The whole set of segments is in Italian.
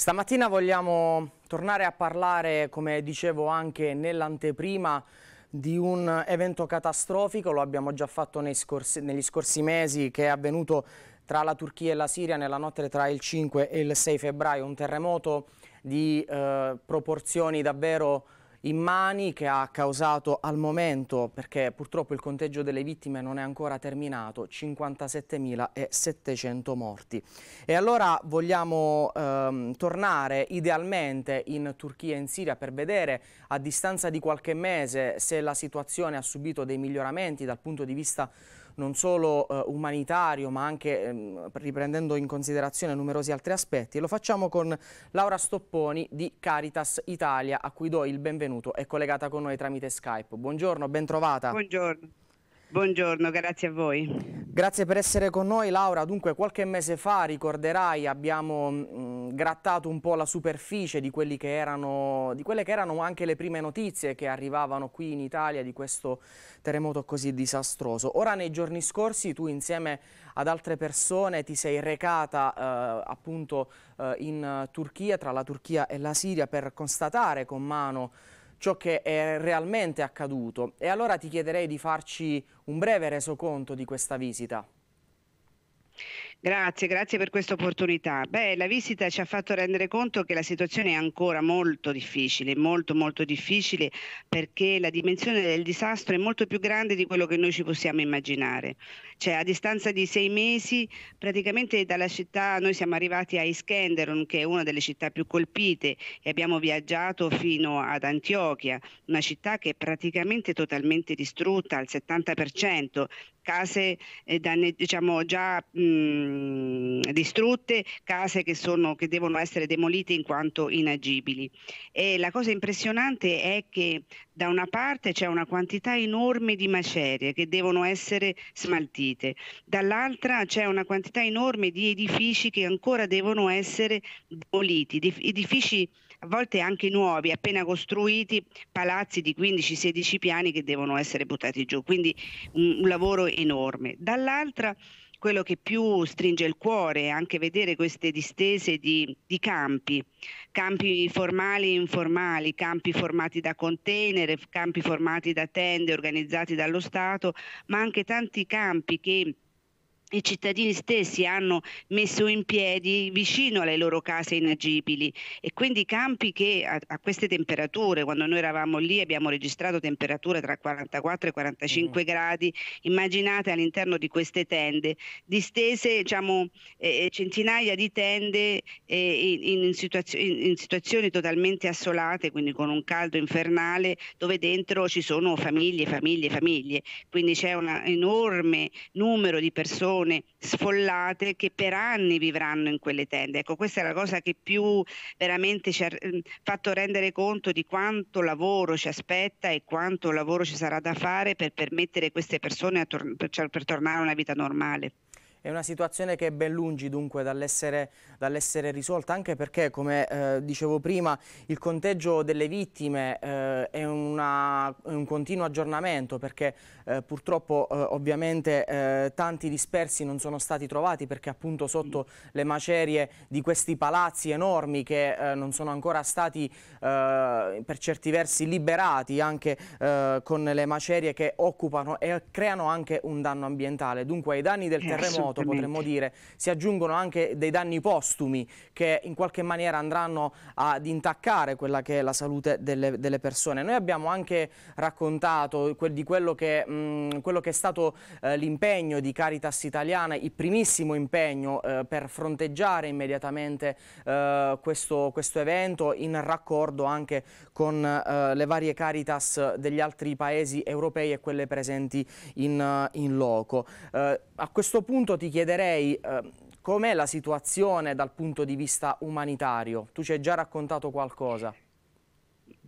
Stamattina vogliamo tornare a parlare, come dicevo anche nell'anteprima, di un evento catastrofico, lo abbiamo già fatto scorsi, negli scorsi mesi, che è avvenuto tra la Turchia e la Siria nella notte tra il 5 e il 6 febbraio, un terremoto di eh, proporzioni davvero Immani che ha causato al momento, perché purtroppo il conteggio delle vittime non è ancora terminato, 57.700 morti. E allora vogliamo ehm, tornare idealmente in Turchia e in Siria per vedere a distanza di qualche mese se la situazione ha subito dei miglioramenti dal punto di vista non solo eh, umanitario ma anche ehm, riprendendo in considerazione numerosi altri aspetti e lo facciamo con Laura Stopponi di Caritas Italia a cui do il benvenuto, è collegata con noi tramite Skype. Buongiorno, ben trovata. Buongiorno. Buongiorno, grazie a voi. Grazie per essere con noi Laura, dunque qualche mese fa ricorderai abbiamo mh, mm, grattato un po' la superficie di, erano, di, quelle che erano anche le prime notizie che arrivavano qui in Italia di questo terremoto così disastroso. Ora nei giorni scorsi tu insieme ad altre persone ti sei recata eh, appunto eh, in Turchia, tra la Turchia e la Siria per constatare con mano ciò che è realmente accaduto e allora ti chiederei di farci un breve resoconto di questa visita. Grazie, grazie per questa opportunità. Beh, la visita ci ha fatto rendere conto che la situazione è ancora molto difficile, molto molto difficile perché la dimensione del disastro è molto più grande di quello che noi ci possiamo immaginare. Cioè a distanza di sei mesi praticamente dalla città noi siamo arrivati a Iskenderun che è una delle città più colpite e abbiamo viaggiato fino ad Antiochia, una città che è praticamente totalmente distrutta al 70% case eh, danne, diciamo, già mh, distrutte, case che, sono, che, devono essere demolite in quanto inagibili. E la cosa impressionante è che da una parte c'è una quantità enorme di macerie che devono essere smaltite, dall'altra c'è una quantità enorme di edifici che ancora devono essere demoliti, edifici a volte anche nuovi, appena costruiti, palazzi di 15-16 piani che devono essere buttati giù, quindi un, un lavoro enorme. Dall'altra quello che più stringe il cuore è anche vedere queste distese di, di, campi, campi formali e informali, campi formati da container, campi formati da tende organizzati dallo Stato, ma anche tanti campi che i cittadini stessi hanno messo in piedi vicino alle loro case inagibili e quindi campi che a, a, queste temperature, quando noi eravamo lì abbiamo registrato temperature tra 44 e 45 mm. gradi, immaginate all'interno di queste tende, distese diciamo, eh, eh centinaia di tende eh, in, in, situazio, in, in situazioni totalmente assolate, quindi con un caldo infernale, dove dentro ci sono famiglie, famiglie, famiglie, quindi c'è un enorme numero di persone persone sfollate che per anni vivranno in quelle tende. Ecco, questa è la cosa che più veramente ci ha ehm, fatto rendere conto di quanto lavoro ci aspetta e quanto lavoro ci sarà da fare per permettere a queste persone tor per, cioè, per tornare a una vita normale. È una situazione che è ben lungi dunque dall'essere dall risolta, anche perché come eh, dicevo prima il conteggio delle vittime eh, è una, un continuo aggiornamento perché eh, purtroppo eh, ovviamente eh, tanti dispersi non sono stati trovati perché appunto sotto le macerie di questi palazzi enormi che eh, non sono ancora stati eh, per certi versi liberati anche eh, con le macerie che occupano e creano anche un danno ambientale. Dunque ai danni del terremoto potremmo dire si aggiungono anche dei danni postumi che in qualche maniera andranno ad intaccare quella che è la salute delle, delle persone. Noi abbiamo anche raccontato di quello che, mh, quello che è stato eh, l'impegno di Caritas Italiana, il primissimo impegno eh, per fronteggiare immediatamente eh, questo, questo, evento in raccordo anche con eh, le varie Caritas degli altri paesi europei e quelle presenti in, eh, in loco. Eh, a questo punto ti chiederei com'è la situazione dal punto di vista umanitario? Tu ci hai già raccontato qualcosa.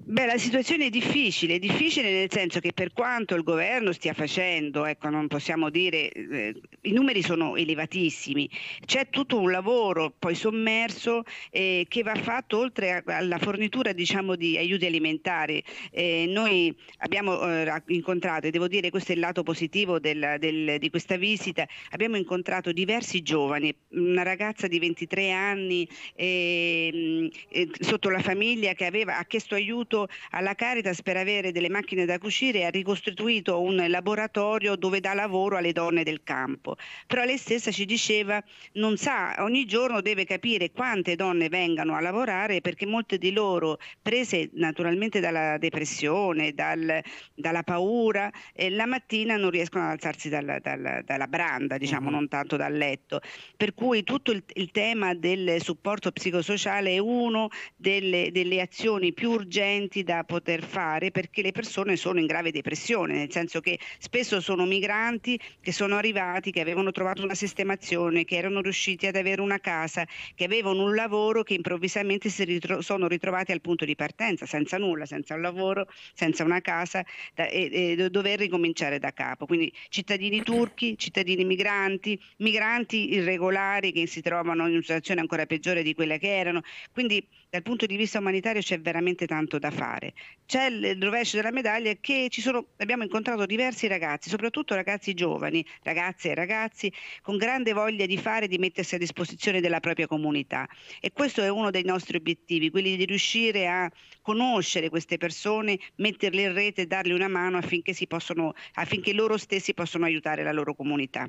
Beh, la situazione è difficile, è difficile nel senso che per quanto il governo stia facendo, ecco, non possiamo dire, eh, i numeri sono elevatissimi, c'è tutto un lavoro poi sommerso eh, che va fatto oltre a, alla fornitura diciamo, di aiuti alimentari. Eh, noi abbiamo eh, incontrato, e devo dire questo è il lato positivo del, del, di questa visita, abbiamo incontrato diversi giovani, una ragazza di 23 anni ehm, eh, sotto la famiglia che aveva, ha chiesto aiuto donato alla Caritas per avere delle macchine da cucire e ha ricostituito un laboratorio dove dà lavoro alle donne del campo. Però lei stessa ci diceva non sa, ogni giorno deve capire quante donne vengano a lavorare perché molte di loro prese naturalmente dalla depressione, dal, dalla paura, eh, la mattina non riescono ad alzarsi dalla, dalla, dalla branda, diciamo, mm-hmm. non tanto dal letto. Per cui tutto il, il tema del supporto psicosociale è uno delle, delle azioni più urgenti interventi da poter fare perché le persone sono in grave depressione, nel senso che spesso sono migranti che sono arrivati, che avevano trovato una sistemazione, che erano riusciti ad avere una casa, che avevano un lavoro, che improvvisamente si ritro- sono ritrovati al punto di partenza, senza nulla, senza un lavoro, senza una casa da, e, e dover ricominciare da capo. Quindi cittadini turchi, cittadini migranti, migranti irregolari che si trovano in una situazione ancora peggiore di quella che erano. Quindi dal punto di vista umanitario c'è veramente tanto da fare. C'è il rovescio della medaglia che sono, abbiamo incontrato diversi ragazzi, soprattutto ragazzi giovani, ragazze e ragazzi, con grande voglia di fare, di mettersi a disposizione della propria comunità. E questo è uno dei nostri obiettivi, quelli di riuscire a conoscere queste persone, metterle in rete, darle una mano affinché, possano, affinché loro stessi possano aiutare la loro comunità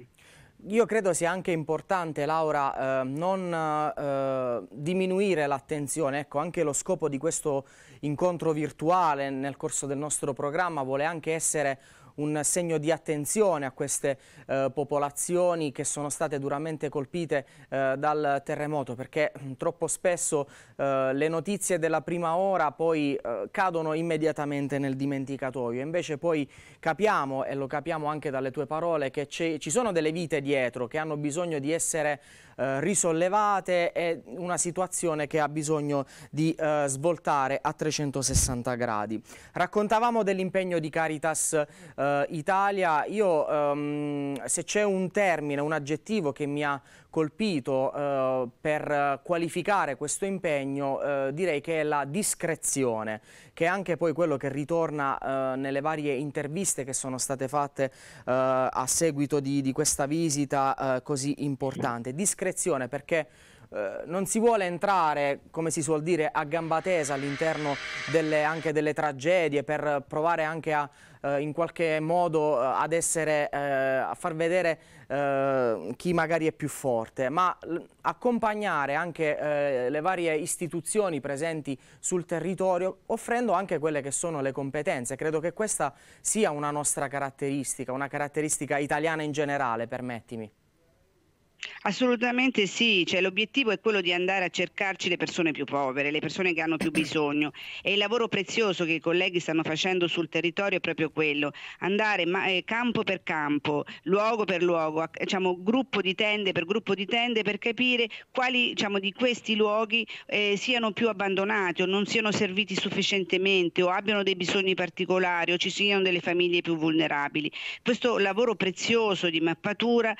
io credo sia anche importante, Laura, eh, non eh, diminuire l'attenzione. Ecco, anche lo scopo di questo incontro virtuale nel corso del nostro programma vuole anche essere un segno di attenzione a queste eh, popolazioni che sono state duramente colpite eh, dal terremoto perché mm, troppo spesso eh, le notizie della prima ora poi eh, cadono immediatamente nel dimenticatoio. Invece poi capiamo, e lo capiamo anche dalle tue parole, che ci sono delle vite dietro che hanno bisogno di essere eh, risollevate è una situazione che ha bisogno di eh, svoltare a 360 gradi. Raccontavamo dell'impegno di Caritas eh, eh, Italia. Io, ehm, se c'è un termine, un aggettivo che mi ha colpito eh, per qualificare questo impegno eh, direi che è la discrezione, che è anche poi quello che ritorna eh, nelle varie interviste che sono state fatte eh, a seguito di, di questa visita eh, così importante. Discrezione perché eh, non si vuole entrare, come si suol dire, a gamba tesa all'interno anche delle tragedie per provare anche a eh, in qualche modo eh, ad essere, eh, a far vedere chi magari è più forte, ma accompagnare anche le varie istituzioni presenti sul territorio offrendo anche quelle che sono le competenze. Credo che questa sia una nostra caratteristica, una caratteristica italiana in generale, permettimi. Assolutamente sì, cioè, l'obiettivo è quello di andare a cercarci le persone più povere, le persone che hanno più bisogno e il lavoro prezioso che i colleghi stanno facendo sul territorio è proprio quello, andare ma- eh, campo per campo, luogo per luogo, diciamo, gruppo di tende per gruppo di tende per capire quali diciamo, di questi luoghi eh, siano più abbandonati o non siano serviti sufficientemente o abbiano dei bisogni particolari o ci siano delle famiglie più vulnerabili. Questo lavoro prezioso di mappatura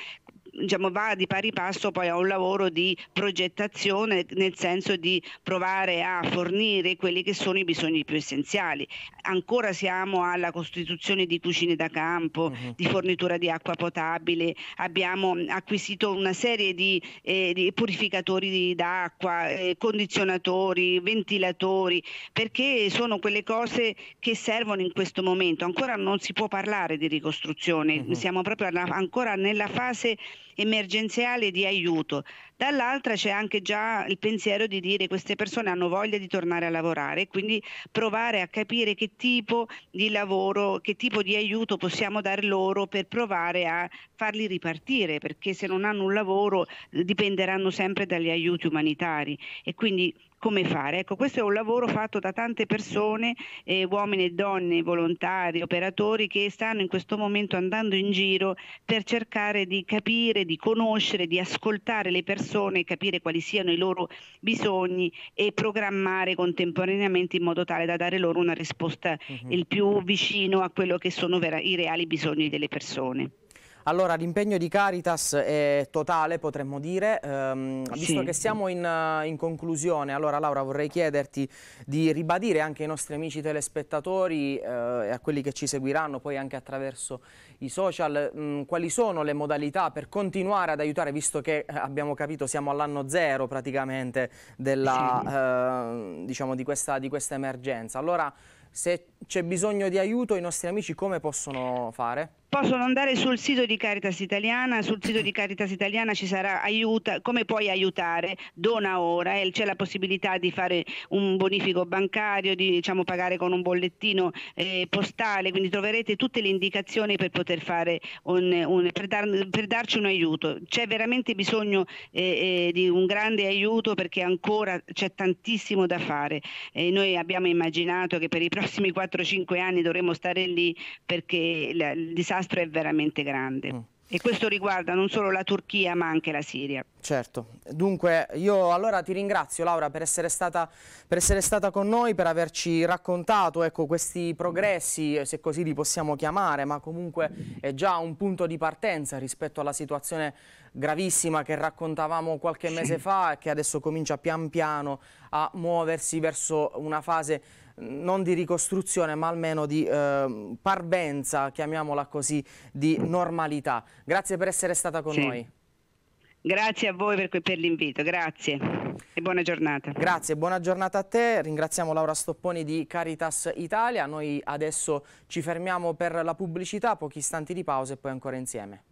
diciamo, va di pari passo poi a un lavoro di progettazione nel senso di provare a fornire quelli che sono i bisogni più essenziali. Ancora siamo alla costituzione di cucine da campo, uh-huh. di fornitura di acqua potabile, abbiamo acquisito una serie di, eh, di purificatori d'acqua, eh, condizionatori, ventilatori, perché sono quelle cose che servono in questo momento. Ancora non si può parlare di ricostruzione, uh-huh. siamo proprio alla, ancora nella fase emergenziale di aiuto, dall'altra c'è anche già il pensiero di dire queste persone hanno voglia di tornare a lavorare e quindi provare a capire che tipo di lavoro, che tipo di aiuto possiamo dar loro per provare a farli ripartire, perché se non hanno un lavoro eh, dipenderanno sempre dagli aiuti umanitari e quindi come fare. Ecco, questo è un lavoro fatto da tante persone, eh, uomini e donne, volontari, operatori che stanno in questo momento andando in giro per cercare di capire, di conoscere, di ascoltare le persone, capire quali siano i loro bisogni e programmare contemporaneamente in modo tale da dare loro una risposta uh-huh. il più vicino a quello che sono vera- i reali bisogni delle persone. Allora l'impegno di Caritas è totale potremmo dire, ehm, visto sì. che siamo in, eh, in, conclusione, allora Laura vorrei chiederti di ribadire anche ai nostri amici telespettatori eh, e a quelli che ci seguiranno poi anche attraverso i social mh, mm, quali sono le modalità per continuare ad aiutare, visto che eh, abbiamo capito siamo all'anno zero praticamente della, sì. eh, diciamo, di, questa, di questa emergenza. Allora se c'è bisogno di aiuto i nostri amici come possono fare? possono andare sul sito di Caritas Italiana, sul sito di Caritas Italiana ci sarà aiuta, come puoi aiutare, dona ora, eh, c'è la possibilità di fare un bonifico bancario, di diciamo, pagare con un bollettino eh, postale, quindi troverete tutte le indicazioni per poter fare un, un, per, dar, per, darci un aiuto. C'è veramente bisogno eh, eh di un grande aiuto perché ancora c'è tantissimo da fare. noi abbiamo immaginato che per i prossimi 4-5 anni dovremo stare lì perché la, il disastro disastro è veramente grande. Mm. E questo riguarda non solo la Turchia ma anche la Siria. Certo, dunque io allora ti ringrazio Laura per essere stata, per essere stata con noi, per averci raccontato ecco, questi progressi, se così li possiamo chiamare, ma comunque è già un punto di partenza rispetto alla situazione gravissima che raccontavamo qualche mese fa e che adesso comincia pian piano a muoversi verso una fase non di ricostruzione ma almeno di eh, parvenza, chiamiamola così, di normalità. Grazie per essere stata con sì. noi. Grazie a voi per, per l'invito, grazie e buona giornata. Grazie, buona giornata a te. Ringraziamo Laura Stopponi di Caritas Italia. Noi adesso ci fermiamo per la pubblicità, pochi istanti di pausa e poi ancora insieme.